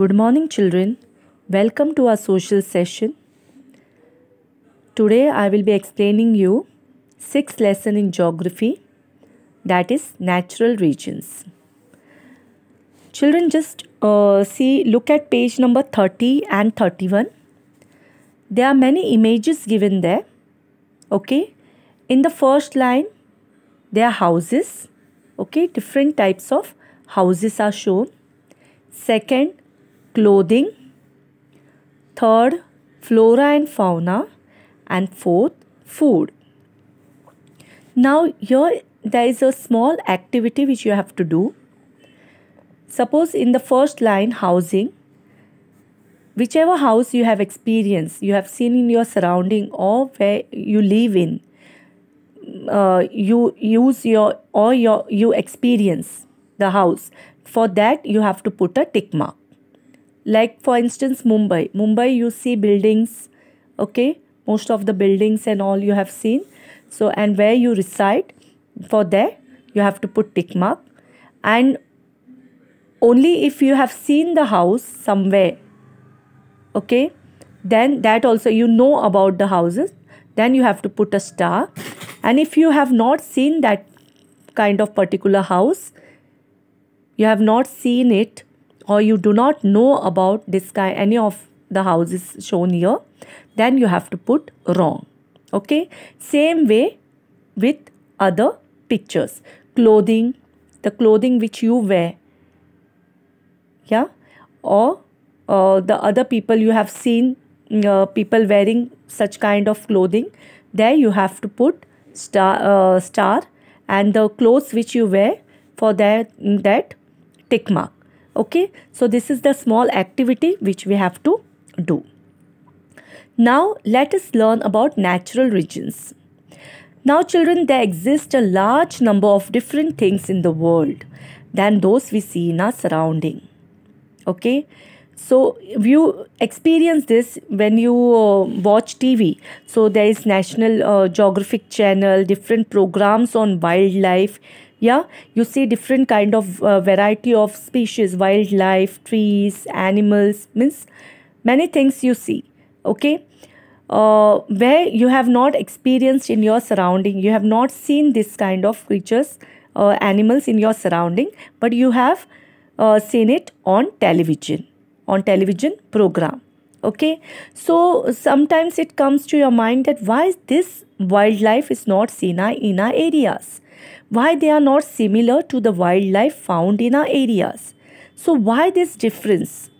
Good morning, children. Welcome to our social session. Today, I will be explaining you sixth lesson in geography, that is natural regions. Children, just uh, see, look at page number 30 and 31. There are many images given there. Okay. In the first line, there are houses. Okay. Different types of houses are shown. Second, clothing, third, flora and fauna, and fourth, food. Now, here there is a small activity which you have to do. Suppose in the first line, housing, whichever house you have experienced, you have seen in your surrounding or where you live in, uh, you use your or your you experience the house. For that, you have to put a tick mark like for instance mumbai mumbai you see buildings okay most of the buildings and all you have seen so and where you reside for there you have to put tick mark and only if you have seen the house somewhere okay then that also you know about the houses then you have to put a star and if you have not seen that kind of particular house you have not seen it or you do not know about this guy, any of the houses shown here, then you have to put wrong. Okay. Same way with other pictures. Clothing, the clothing which you wear. Yeah. Or uh, the other people you have seen uh, people wearing such kind of clothing there you have to put star uh, star and the clothes which you wear for that that tick mark okay so this is the small activity which we have to do now let us learn about natural regions now children there exist a large number of different things in the world than those we see in our surrounding okay so if you experience this when you uh, watch tv so there is national uh, geographic channel different programs on wildlife yeah you see different kind of uh, variety of species wildlife trees animals means many things you see okay uh, where you have not experienced in your surrounding you have not seen this kind of creatures uh, animals in your surrounding but you have uh, seen it on television on television program okay so sometimes it comes to your mind that why this wildlife is not seen in our areas why they are not similar to the wildlife found in our areas so why this difference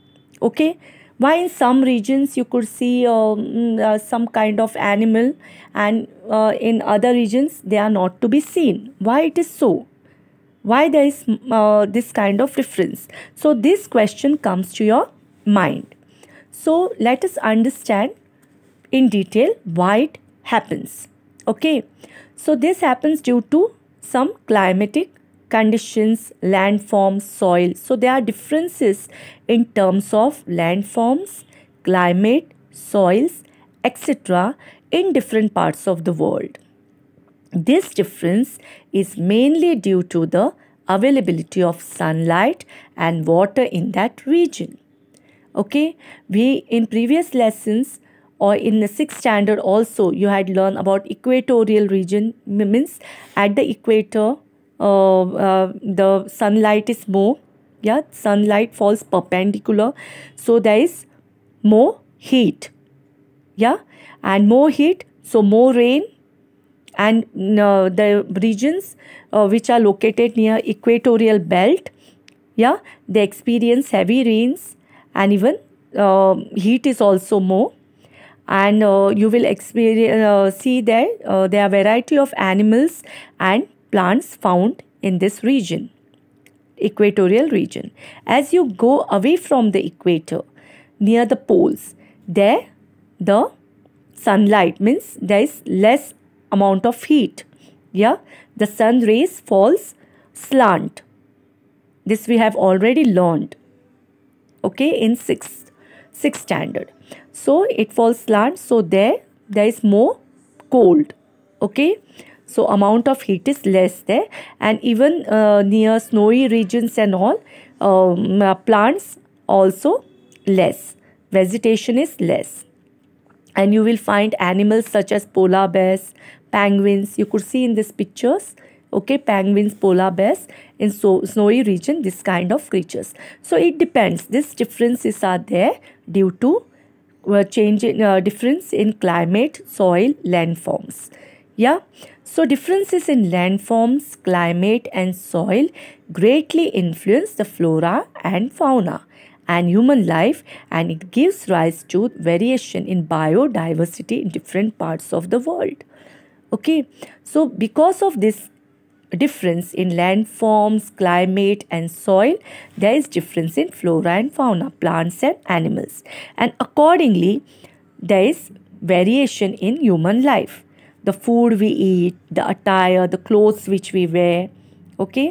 okay why in some regions you could see um, mm, uh, some kind of animal and uh, in other regions they are not to be seen why it is so why there is uh, this kind of difference so this question comes to your mind so let us understand in detail why it happens okay so this happens due to some climatic conditions landforms, soil so there are differences in terms of landforms climate soils etc in different parts of the world this difference is mainly due to the availability of sunlight and water in that region. Okay, we in previous lessons or in the sixth standard also you had learned about equatorial region means at the equator uh, uh, the sunlight is more yeah sunlight falls perpendicular so there is more heat yeah and more heat so more rain and uh, the regions uh, which are located near equatorial belt yeah they experience heavy rains and even uh, heat is also more and uh, you will experience uh, see there uh, there are variety of animals and plants found in this region equatorial region as you go away from the equator near the poles there the sunlight means there is less amount of heat yeah the sun rays falls slant this we have already learned okay in 6th 6th standard so it falls slant so there there is more cold okay so amount of heat is less there and even uh, near snowy regions and all um, uh, plants also less vegetation is less and you will find animals such as polar bears penguins you could see in these pictures okay penguins polar bears in so snowy region this kind of creatures so it depends these differences are there due to uh, change in uh, difference in climate soil landforms yeah so differences in landforms climate and soil greatly influence the flora and fauna and human life and it gives rise to variation in biodiversity in different parts of the world okay so because of this difference in landforms climate and soil there is difference in flora and fauna plants and animals and accordingly there is variation in human life the food we eat the attire the clothes which we wear okay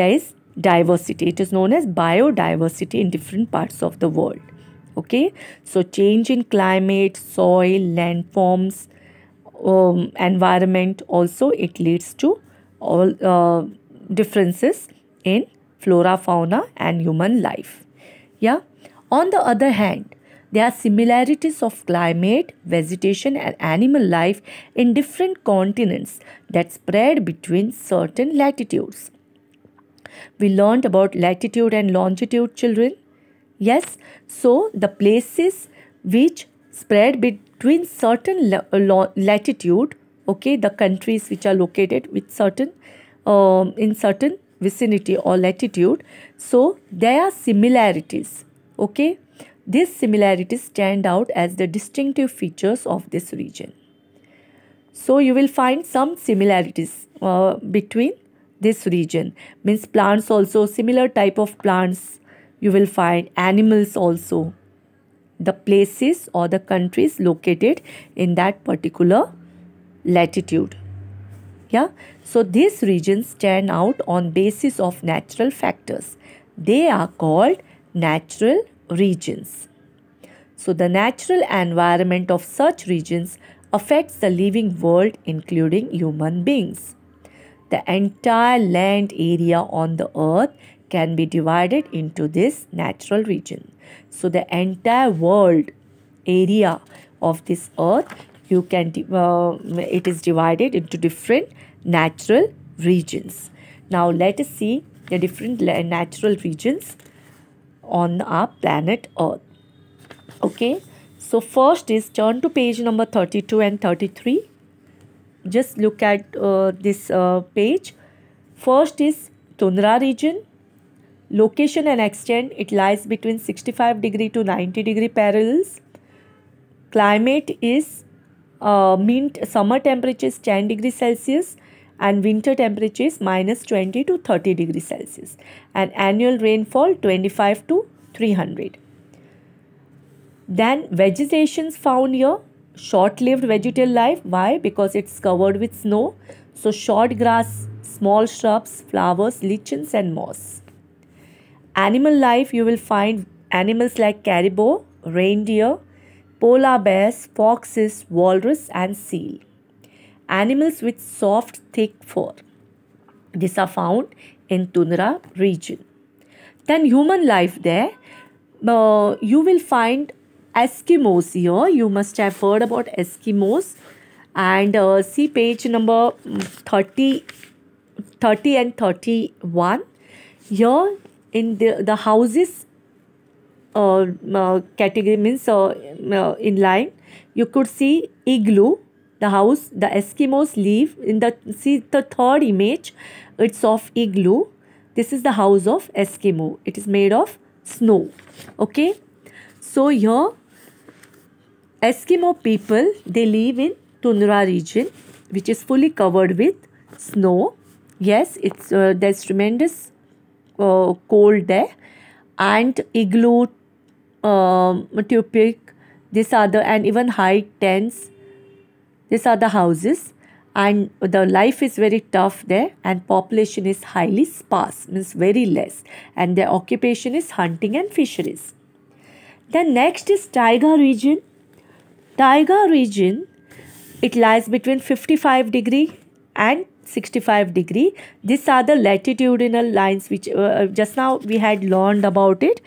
there is diversity it is known as biodiversity in different parts of the world okay so change in climate soil landforms um, environment also it leads to all uh, differences in flora fauna and human life yeah on the other hand there are similarities of climate vegetation and animal life in different continents that spread between certain latitudes we learned about latitude and longitude children yes so the places which spread between certain uh, latitude okay the countries which are located with certain um, in certain vicinity or latitude so there are similarities okay these similarities stand out as the distinctive features of this region so you will find some similarities uh, between this region means plants also similar type of plants you will find animals also the places or the countries located in that particular latitude. Yeah, so these regions stand out on basis of natural factors. They are called natural regions. So the natural environment of such regions affects the living world including human beings. The entire land area on the earth can be divided into this natural region. So the entire world area of this earth you can uh, it is divided into different natural regions. Now let us see the different natural regions on our planet earth. Okay. So first is turn to page number 32 and 33. Just look at uh, this uh, page. First is Tundra region, Location and extent, it lies between 65 degree to 90 degree parallels. Climate is uh, mean summer temperature is 10 degree Celsius and winter temperature is minus 20 to 30 degree Celsius and annual rainfall 25 to 300. Then vegetations found here short-lived vegetal life. Why? Because it's covered with snow. So short grass, small shrubs, flowers, lichens and moss. Animal life you will find animals like caribou, reindeer, polar bears, foxes, walrus and seal. Animals with soft thick fur. These are found in tundra region. Then human life there. Uh, you will find Eskimos here. You must have heard about Eskimos. And uh, see page number mm, 30, 30 and 31. Here in the, the houses uh, uh, category means uh, uh, in line you could see igloo the house the eskimos live in the see the third image it's of igloo this is the house of eskimo it is made of snow okay so here eskimo people they live in tundra region which is fully covered with snow yes it's uh, there's tremendous uh, cold there and igloo um, uh, tupic these are the and even high tents these are the houses and the life is very tough there and population is highly sparse means very less and their occupation is hunting and fisheries then next is tiger region Tiger region it lies between 55 degree and 65 degree these are the latitudinal lines which uh, uh, just now we had learned about it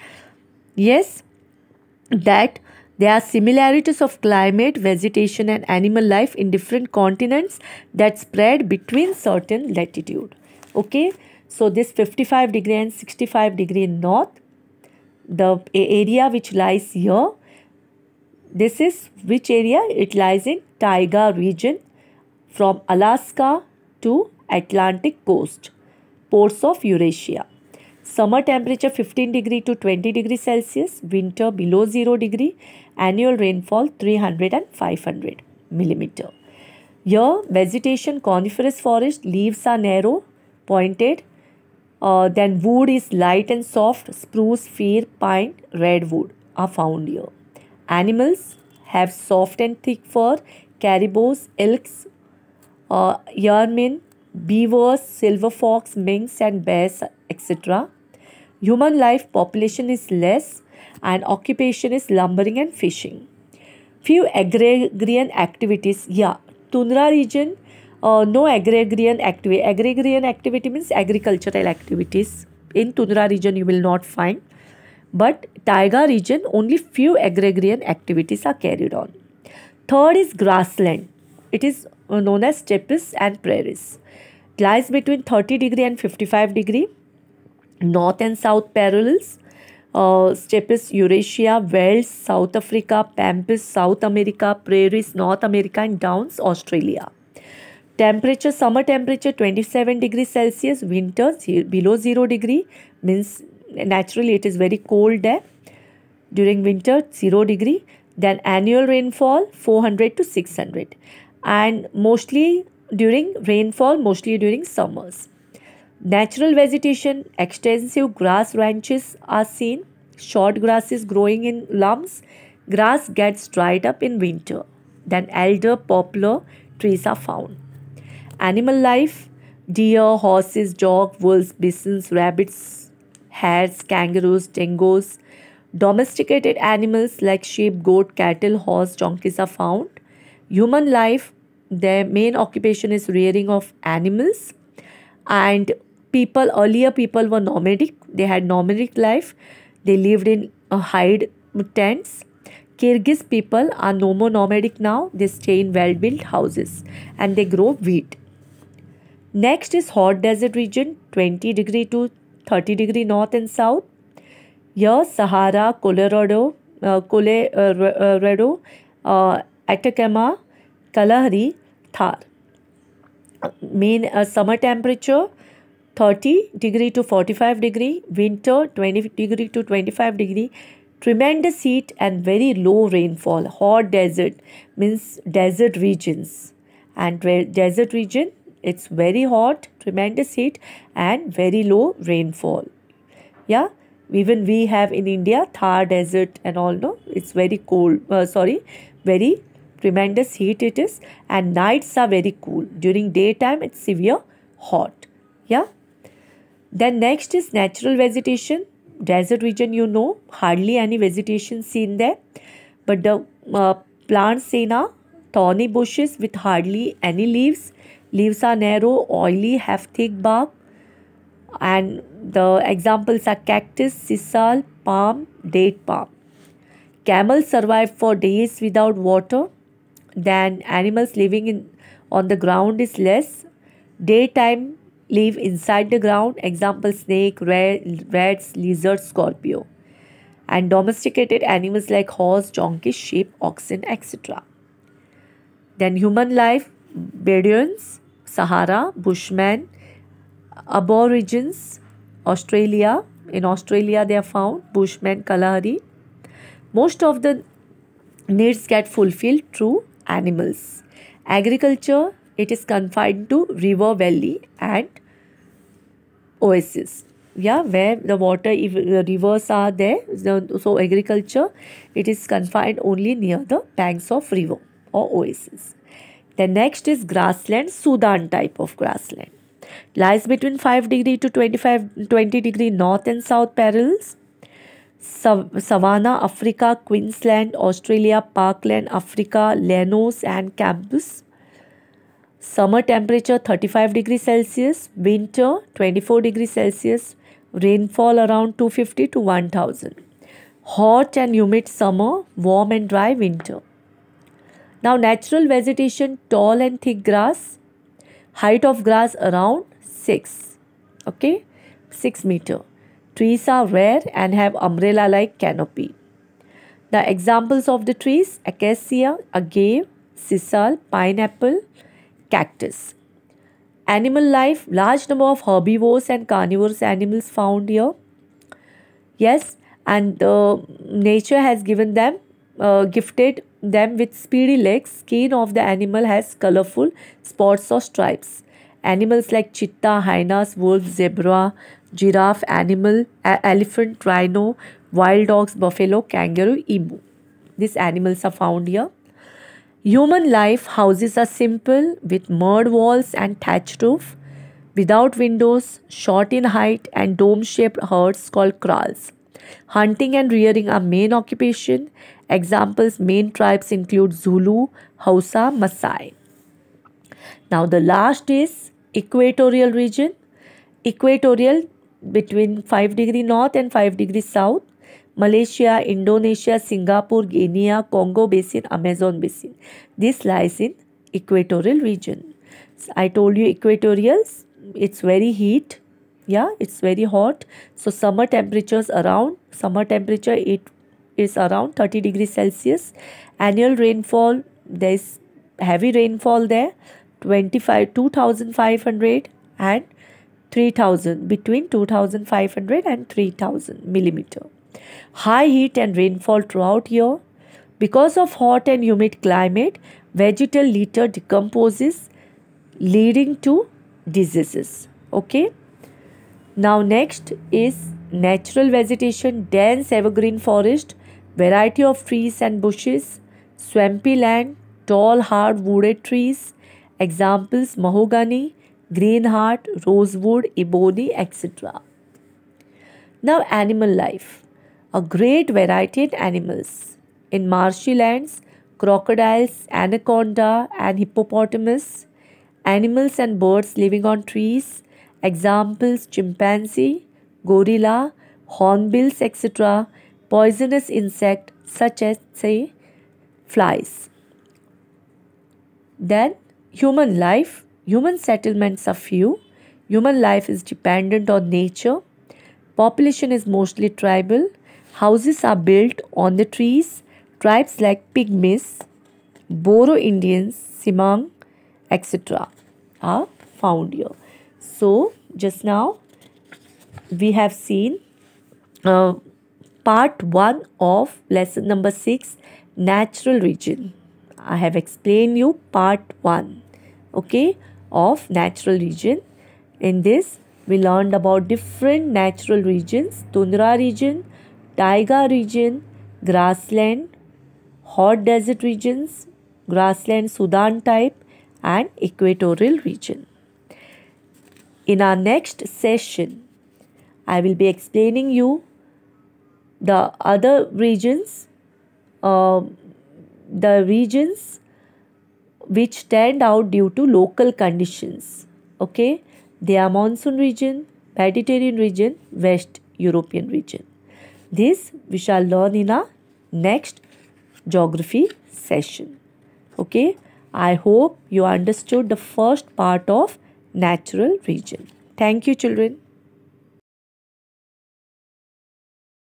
yes that there are similarities of climate vegetation and animal life in different continents that spread between certain latitude okay so this 55 degree and 65 degree north the area which lies here this is which area it lies in taiga region from alaska to Atlantic coast, ports of Eurasia. Summer temperature 15 degree to 20 degree Celsius, winter below 0 degree, annual rainfall 300 and 500 millimeter. Here vegetation coniferous forest, leaves are narrow, pointed, uh, then wood is light and soft, spruce, fir, pine, redwood are found here. Animals have soft and thick fur, caribous, elks, uh, ermine, beavers, silver fox, minks and bears etc. Human life population is less and occupation is lumbering and fishing. Few agrarian activities, yeah, tundra region, uh, no agrarian activity. Agrarian activity means agricultural activities. In tundra region you will not find. But taiga region only few agrarian activities are carried on. Third is grassland. It is uh, known as steppes and prairies. It lies between 30 degree and 55 degree. North and south parallels. Uh, steppes Eurasia, Wales, South Africa, Pampas, South America, prairies, North America and Downs, Australia. Temperature, summer temperature 27 degree Celsius, winter below 0 degree means naturally it is very cold there during winter 0 degree then annual rainfall 400 to 600 and mostly during rainfall, mostly during summers. Natural vegetation, extensive grass ranches are seen, short grasses growing in lumps. Grass gets dried up in winter. Then elder, poplar trees are found. Animal life, deer, horses, dogs, wolves, bisons, rabbits, hares, kangaroos, dingoes. Domesticated animals like sheep, goat, cattle, horse, donkeys are found. Human life, their main occupation is rearing of animals and people earlier people were nomadic they had nomadic life they lived in uh, hide tents kyrgyz people are no more nomadic now they stay in well built houses and they grow wheat next is hot desert region 20 degree to 30 degree north and south here sahara colorado uh, colorado uh, uh, uh, atacama kalahari Thar. Mean a summer temperature 30 degree to 45 degree, winter 20 degree to 25 degree, tremendous heat and very low rainfall, hot desert means desert regions and desert region it's very hot, tremendous heat and very low rainfall. Yeah, even we have in India Thar desert and all no, it's very cold, uh, sorry, very tremendous heat it is and nights are very cool. During daytime it's severe hot. Yeah. Then next is natural vegetation. Desert region you know hardly any vegetation seen there. But the uh, plants in are thorny bushes with hardly any leaves. Leaves are narrow, oily, have thick bark. And the examples are cactus, sisal, palm, date palm. Camels survive for days without water than animals living in on the ground is less. Daytime live inside the ground, example snake, rats, lizard, scorpio. And domesticated animals like horse, donkey, sheep, oxen, etc. Then human life, Bedouins, Sahara, Bushmen, Aborigines, Australia. In Australia, they are found, Bushmen, Kalahari. Most of the needs get fulfilled through animals. Agriculture, it is confined to river valley and oasis. Yeah, where the water, if the rivers are there, so agriculture, it is confined only near the banks of river or oasis. The next is grassland, Sudan type of grassland. Lies between 5 degree to 25, 20 degree north and south parallels Savannah, Africa, Queensland, Australia, Parkland, Africa, Llanos and Campus. Summer temperature 35 degrees Celsius, winter 24 degrees Celsius, rainfall around 250 to 1000. Hot and humid summer, warm and dry winter. Now natural vegetation, tall and thick grass, height of grass around 6, okay, 6 meter. Trees are rare and have umbrella-like canopy. The examples of the trees acacia, agave, sisal, pineapple, cactus. Animal life, large number of herbivores and carnivorous animals found here. Yes, and uh, nature has given them, uh, gifted them with speedy legs. Skin of the animal has colorful spots or stripes. Animals like cheetah, hyenas, wolves, zebra, giraffe, animal, elephant, rhino, wild dogs, buffalo, kangaroo, emu. These animals are found here. Human life houses are simple with mud walls and thatched roof, without windows, short in height and dome-shaped huts called kraals. Hunting and rearing are main occupation. Examples main tribes include Zulu, Hausa, Masai. Now the last is equatorial region. Equatorial between 5 degree north and 5 degree south Malaysia, Indonesia, Singapore, Guinea, Congo Basin, Amazon Basin. This lies in equatorial region. So I told you equatorials, it's very heat. Yeah, it's very hot. So summer temperatures around, summer temperature it is around 30 degrees Celsius. Annual rainfall, there is heavy rainfall there, 25, 2500 and 3000 between 2500 and 3000 millimeter. High heat and rainfall throughout year. Because of hot and humid climate, vegetal litter decomposes leading to diseases. Okay. Now next is natural vegetation, dense evergreen forest, variety of trees and bushes, swampy land, tall hard wooded trees, examples mahogany, greenheart, rosewood, ebony, etc. Now, animal life. A great variety in animals. In marshy lands, crocodiles, anaconda, and hippopotamus, animals and birds living on trees, examples chimpanzee, gorilla, hornbills, etc., poisonous insect such as, say, flies. Then, human life Human settlements are few. Human life is dependent on nature. Population is mostly tribal. Houses are built on the trees. Tribes like Pygmies, Boro Indians, Simang, etc. are found here. So, just now we have seen uh, part 1 of lesson number 6 natural region. I have explained you part 1. Okay of natural region. In this, we learned about different natural regions, tundra region, taiga region, grassland, hot desert regions, grassland Sudan type and equatorial region. In our next session, I will be explaining you the other regions, uh, the regions which stand out due to local conditions. Okay, they are monsoon region, Mediterranean region, West European region. This we shall learn in our next geography session. Okay, I hope you understood the first part of natural region. Thank you children.